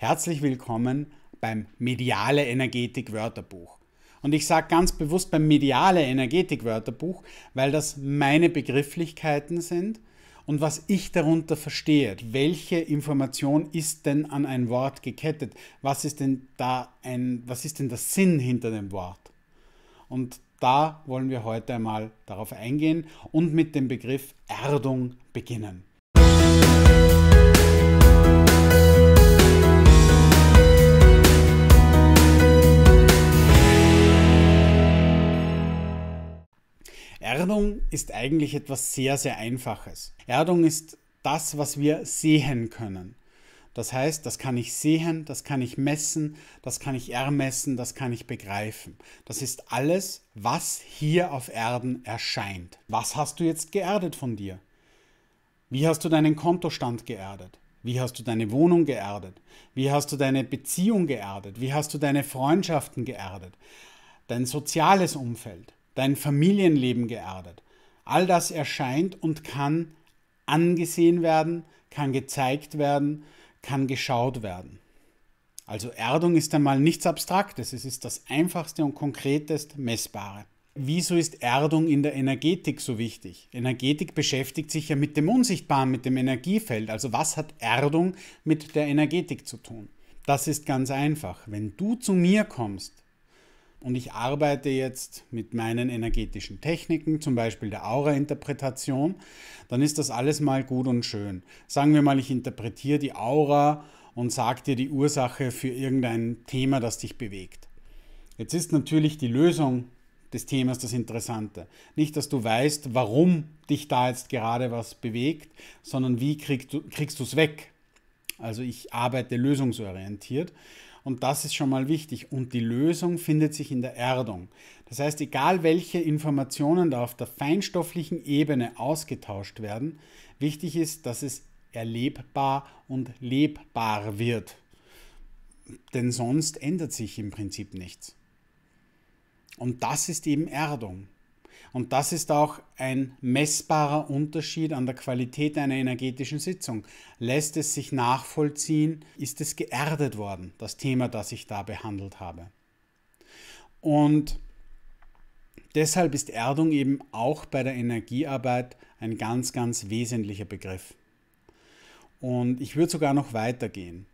Herzlich willkommen beim Mediale Energetik Wörterbuch. Und ich sage ganz bewusst beim Mediale Energetik Wörterbuch, weil das meine Begrifflichkeiten sind und was ich darunter verstehe. Welche Information ist denn an ein Wort gekettet? Was ist denn da ein, was ist denn der Sinn hinter dem Wort? Und da wollen wir heute einmal darauf eingehen und mit dem Begriff Erdung beginnen. Erdung ist eigentlich etwas sehr, sehr Einfaches. Erdung ist das, was wir sehen können. Das heißt, das kann ich sehen, das kann ich messen, das kann ich ermessen, das kann ich begreifen. Das ist alles, was hier auf Erden erscheint. Was hast du jetzt geerdet von dir? Wie hast du deinen Kontostand geerdet? Wie hast du deine Wohnung geerdet? Wie hast du deine Beziehung geerdet? Wie hast du deine Freundschaften geerdet? Dein soziales Umfeld? dein Familienleben geerdet. All das erscheint und kann angesehen werden, kann gezeigt werden, kann geschaut werden. Also Erdung ist einmal nichts Abstraktes, es ist das einfachste und konkretest Messbare. Wieso ist Erdung in der Energetik so wichtig? Energetik beschäftigt sich ja mit dem Unsichtbaren, mit dem Energiefeld. Also was hat Erdung mit der Energetik zu tun? Das ist ganz einfach. Wenn du zu mir kommst, und ich arbeite jetzt mit meinen energetischen Techniken, zum Beispiel der Aura-Interpretation, dann ist das alles mal gut und schön. Sagen wir mal, ich interpretiere die Aura und sage dir die Ursache für irgendein Thema, das dich bewegt. Jetzt ist natürlich die Lösung des Themas das Interessante. Nicht, dass du weißt, warum dich da jetzt gerade was bewegt, sondern wie kriegst du es weg. Also ich arbeite lösungsorientiert. Und das ist schon mal wichtig. Und die Lösung findet sich in der Erdung. Das heißt, egal welche Informationen da auf der feinstofflichen Ebene ausgetauscht werden, wichtig ist, dass es erlebbar und lebbar wird. Denn sonst ändert sich im Prinzip nichts. Und das ist eben Erdung. Und das ist auch ein messbarer Unterschied an der Qualität einer energetischen Sitzung. Lässt es sich nachvollziehen, ist es geerdet worden, das Thema, das ich da behandelt habe. Und deshalb ist Erdung eben auch bei der Energiearbeit ein ganz, ganz wesentlicher Begriff. Und ich würde sogar noch weitergehen.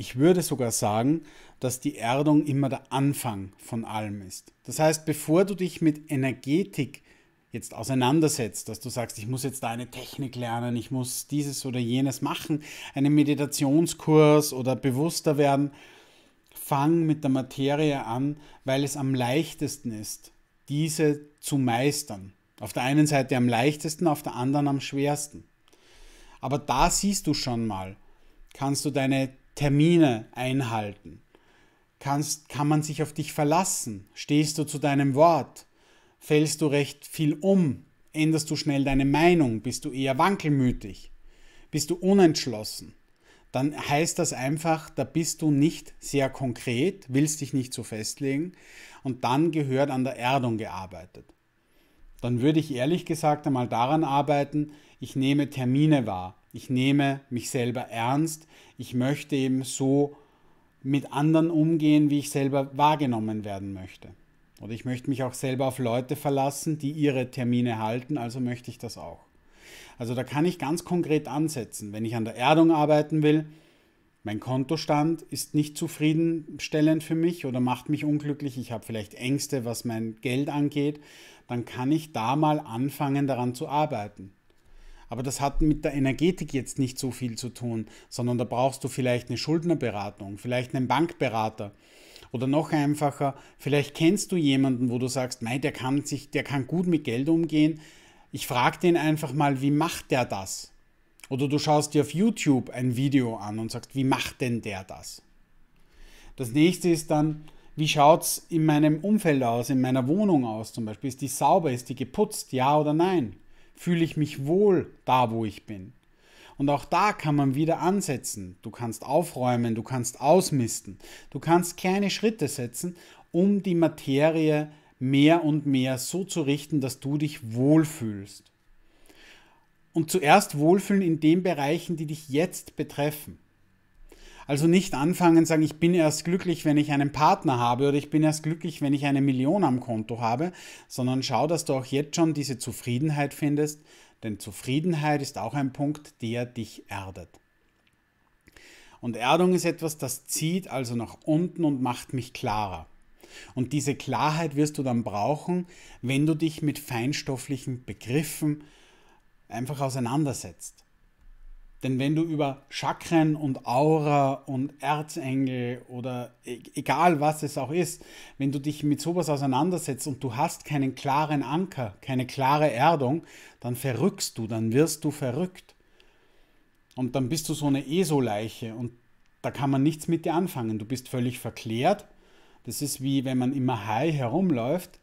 Ich würde sogar sagen, dass die Erdung immer der Anfang von allem ist. Das heißt, bevor du dich mit Energetik jetzt auseinandersetzt, dass du sagst, ich muss jetzt da eine Technik lernen, ich muss dieses oder jenes machen, einen Meditationskurs oder bewusster werden, fang mit der Materie an, weil es am leichtesten ist, diese zu meistern. Auf der einen Seite am leichtesten, auf der anderen am schwersten. Aber da siehst du schon mal, kannst du deine Termine einhalten? Kannst, kann man sich auf dich verlassen? Stehst du zu deinem Wort? Fällst du recht viel um? Änderst du schnell deine Meinung? Bist du eher wankelmütig? Bist du unentschlossen? Dann heißt das einfach, da bist du nicht sehr konkret, willst dich nicht so festlegen und dann gehört an der Erdung gearbeitet. Dann würde ich ehrlich gesagt einmal daran arbeiten, ich nehme Termine wahr ich nehme mich selber ernst. Ich möchte eben so mit anderen umgehen, wie ich selber wahrgenommen werden möchte. Oder ich möchte mich auch selber auf Leute verlassen, die ihre Termine halten, also möchte ich das auch. Also da kann ich ganz konkret ansetzen. Wenn ich an der Erdung arbeiten will, mein Kontostand ist nicht zufriedenstellend für mich oder macht mich unglücklich, ich habe vielleicht Ängste, was mein Geld angeht, dann kann ich da mal anfangen daran zu arbeiten. Aber das hat mit der Energetik jetzt nicht so viel zu tun, sondern da brauchst du vielleicht eine Schuldnerberatung, vielleicht einen Bankberater. Oder noch einfacher, vielleicht kennst du jemanden, wo du sagst, mei, der kann sich, der kann gut mit Geld umgehen. Ich frage den einfach mal, wie macht der das? Oder du schaust dir auf YouTube ein Video an und sagst, wie macht denn der das? Das nächste ist dann, wie schaut es in meinem Umfeld aus, in meiner Wohnung aus zum Beispiel? Ist die sauber, ist die geputzt, ja oder nein? Fühle ich mich wohl da, wo ich bin? Und auch da kann man wieder ansetzen. Du kannst aufräumen, du kannst ausmisten, du kannst kleine Schritte setzen, um die Materie mehr und mehr so zu richten, dass du dich wohlfühlst. Und zuerst wohlfühlen in den Bereichen, die dich jetzt betreffen. Also nicht anfangen sagen, ich bin erst glücklich, wenn ich einen Partner habe oder ich bin erst glücklich, wenn ich eine Million am Konto habe, sondern schau, dass du auch jetzt schon diese Zufriedenheit findest, denn Zufriedenheit ist auch ein Punkt, der dich erdet. Und Erdung ist etwas, das zieht also nach unten und macht mich klarer. Und diese Klarheit wirst du dann brauchen, wenn du dich mit feinstofflichen Begriffen einfach auseinandersetzt. Denn wenn du über Chakren und Aura und Erzengel oder e-, egal was es auch ist, wenn du dich mit sowas auseinandersetzt und du hast keinen klaren Anker, keine klare Erdung, dann verrückst du, dann wirst du verrückt. Und dann bist du so eine ESO-Leiche und da kann man nichts mit dir anfangen. Du bist völlig verklärt. Das ist wie wenn man immer high herumläuft.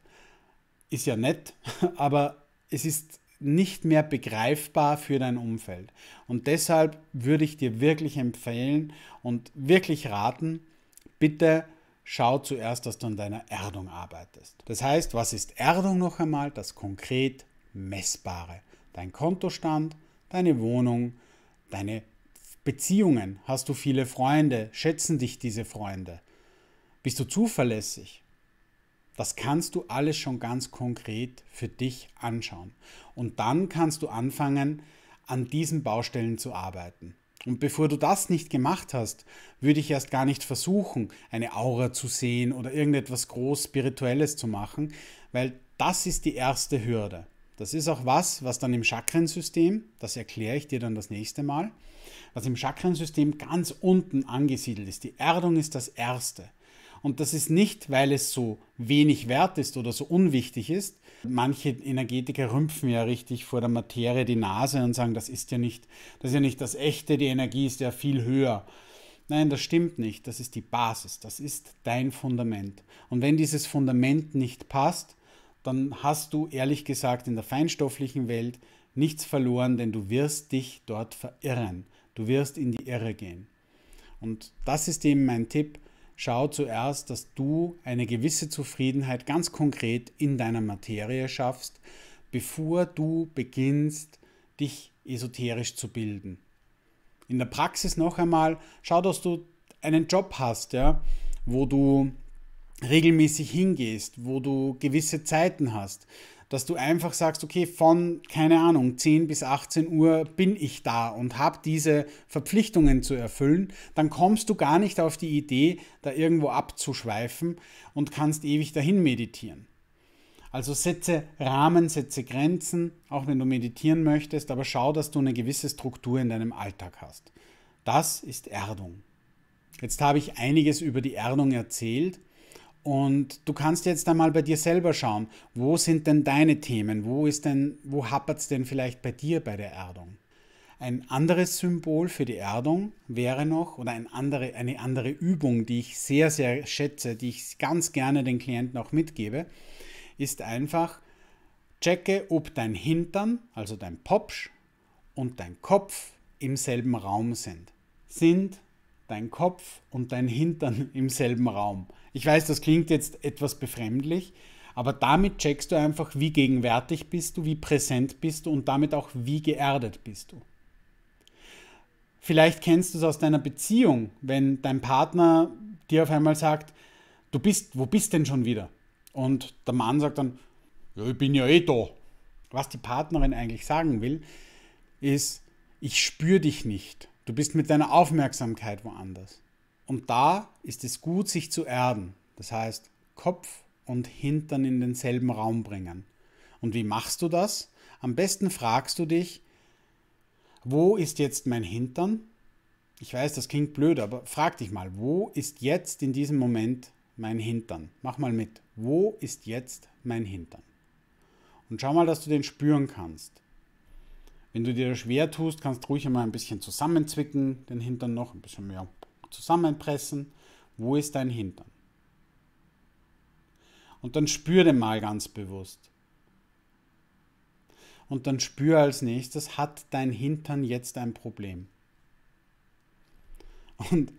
Ist ja nett, aber es ist nicht mehr begreifbar für dein Umfeld. Und deshalb würde ich dir wirklich empfehlen und wirklich raten, bitte schau zuerst, dass du an deiner Erdung arbeitest. Das heißt, was ist Erdung noch einmal? Das konkret Messbare. Dein Kontostand, deine Wohnung, deine Beziehungen. Hast du viele Freunde? Schätzen dich diese Freunde? Bist du zuverlässig? Das kannst du alles schon ganz konkret für dich anschauen. Und dann kannst du anfangen, an diesen Baustellen zu arbeiten. Und bevor du das nicht gemacht hast, würde ich erst gar nicht versuchen, eine Aura zu sehen oder irgendetwas groß Spirituelles zu machen, weil das ist die erste Hürde. Das ist auch was, was dann im Chakrensystem, das erkläre ich dir dann das nächste Mal, was im Chakrensystem ganz unten angesiedelt ist. Die Erdung ist das Erste. Und das ist nicht, weil es so wenig wert ist oder so unwichtig ist. Manche Energetiker rümpfen ja richtig vor der Materie die Nase und sagen, das ist ja nicht, das ist ja nicht das Echte, die Energie ist ja viel höher. Nein, das stimmt nicht. Das ist die Basis. Das ist dein Fundament. Und wenn dieses Fundament nicht passt, dann hast du ehrlich gesagt in der feinstofflichen Welt nichts verloren, denn du wirst dich dort verirren. Du wirst in die Irre gehen. Und das ist eben mein Tipp. Schau zuerst, dass du eine gewisse Zufriedenheit ganz konkret in deiner Materie schaffst, bevor du beginnst, dich esoterisch zu bilden. In der Praxis noch einmal, schau, dass du einen Job hast, ja, wo du regelmäßig hingehst, wo du gewisse Zeiten hast, dass du einfach sagst, okay, von, keine Ahnung, 10 bis 18 Uhr bin ich da und habe diese Verpflichtungen zu erfüllen, dann kommst du gar nicht auf die Idee, da irgendwo abzuschweifen und kannst ewig dahin meditieren. Also setze Rahmen, setze Grenzen, auch wenn du meditieren möchtest, aber schau, dass du eine gewisse Struktur in deinem Alltag hast. Das ist Erdung. Jetzt habe ich einiges über die Erdung erzählt. Und du kannst jetzt einmal bei dir selber schauen, wo sind denn deine Themen, wo, ist denn, wo hapert es denn vielleicht bei dir bei der Erdung? Ein anderes Symbol für die Erdung wäre noch, oder ein andere, eine andere Übung, die ich sehr, sehr schätze, die ich ganz gerne den Klienten auch mitgebe, ist einfach, checke, ob dein Hintern, also dein Popsch und dein Kopf im selben Raum sind. Sind dein Kopf und dein Hintern im selben Raum. Ich weiß, das klingt jetzt etwas befremdlich, aber damit checkst du einfach, wie gegenwärtig bist du, wie präsent bist du und damit auch, wie geerdet bist du. Vielleicht kennst du es aus deiner Beziehung, wenn dein Partner dir auf einmal sagt, du bist, wo bist denn schon wieder? Und der Mann sagt dann, ja, ich bin ja eh da. Was die Partnerin eigentlich sagen will, ist, ich spüre dich nicht. Du bist mit deiner Aufmerksamkeit woanders. Und da ist es gut, sich zu erden. Das heißt, Kopf und Hintern in denselben Raum bringen. Und wie machst du das? Am besten fragst du dich, wo ist jetzt mein Hintern? Ich weiß, das klingt blöd, aber frag dich mal, wo ist jetzt in diesem Moment mein Hintern? Mach mal mit. Wo ist jetzt mein Hintern? Und schau mal, dass du den spüren kannst. Wenn du dir schwer tust, kannst du ruhig einmal ein bisschen zusammenzwicken, den Hintern noch ein bisschen mehr zusammenpressen. Wo ist dein Hintern? Und dann spür den mal ganz bewusst. Und dann spür als nächstes, hat dein Hintern jetzt ein Problem? Und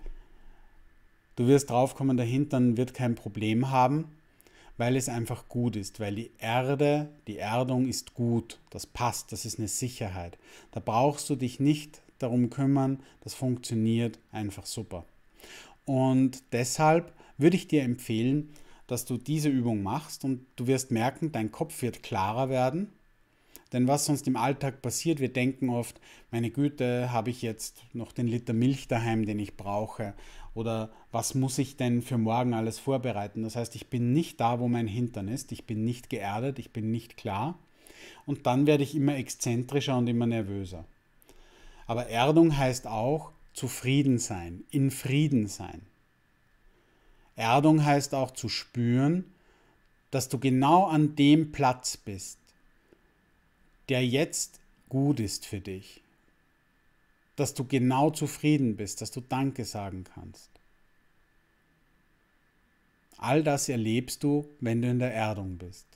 du wirst draufkommen, der Hintern wird kein Problem haben, weil es einfach gut ist, weil die Erde, die Erdung ist gut, das passt, das ist eine Sicherheit. Da brauchst du dich nicht darum kümmern, das funktioniert einfach super. Und deshalb würde ich dir empfehlen, dass du diese Übung machst und du wirst merken, dein Kopf wird klarer werden denn was uns im Alltag passiert, wir denken oft, meine Güte, habe ich jetzt noch den Liter Milch daheim, den ich brauche? Oder was muss ich denn für morgen alles vorbereiten? Das heißt, ich bin nicht da, wo mein Hintern ist, ich bin nicht geerdet, ich bin nicht klar. Und dann werde ich immer exzentrischer und immer nervöser. Aber Erdung heißt auch zufrieden sein, in Frieden sein. Erdung heißt auch zu spüren, dass du genau an dem Platz bist, der jetzt gut ist für dich. Dass du genau zufrieden bist, dass du Danke sagen kannst. All das erlebst du, wenn du in der Erdung bist.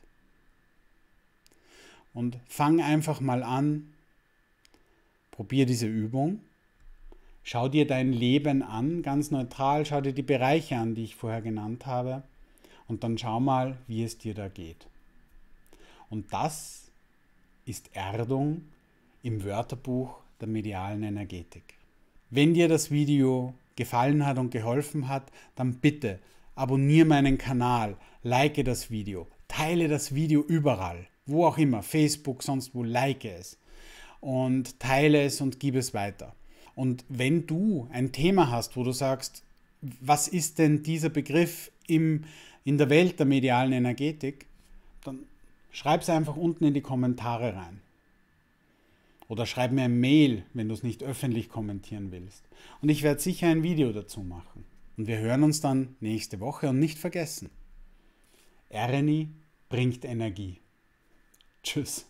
Und fang einfach mal an, probier diese Übung, schau dir dein Leben an, ganz neutral, schau dir die Bereiche an, die ich vorher genannt habe, und dann schau mal, wie es dir da geht. Und das ist Erdung im Wörterbuch der medialen Energetik. Wenn dir das Video gefallen hat und geholfen hat, dann bitte abonniere meinen Kanal, like das Video, teile das Video überall, wo auch immer, Facebook, sonst wo, like es und teile es und gib es weiter. Und wenn du ein Thema hast, wo du sagst, was ist denn dieser Begriff im, in der Welt der medialen Energetik, dann Schreib es einfach unten in die Kommentare rein. Oder schreib mir ein Mail, wenn du es nicht öffentlich kommentieren willst. Und ich werde sicher ein Video dazu machen. Und wir hören uns dann nächste Woche und nicht vergessen. RNI bringt Energie. Tschüss.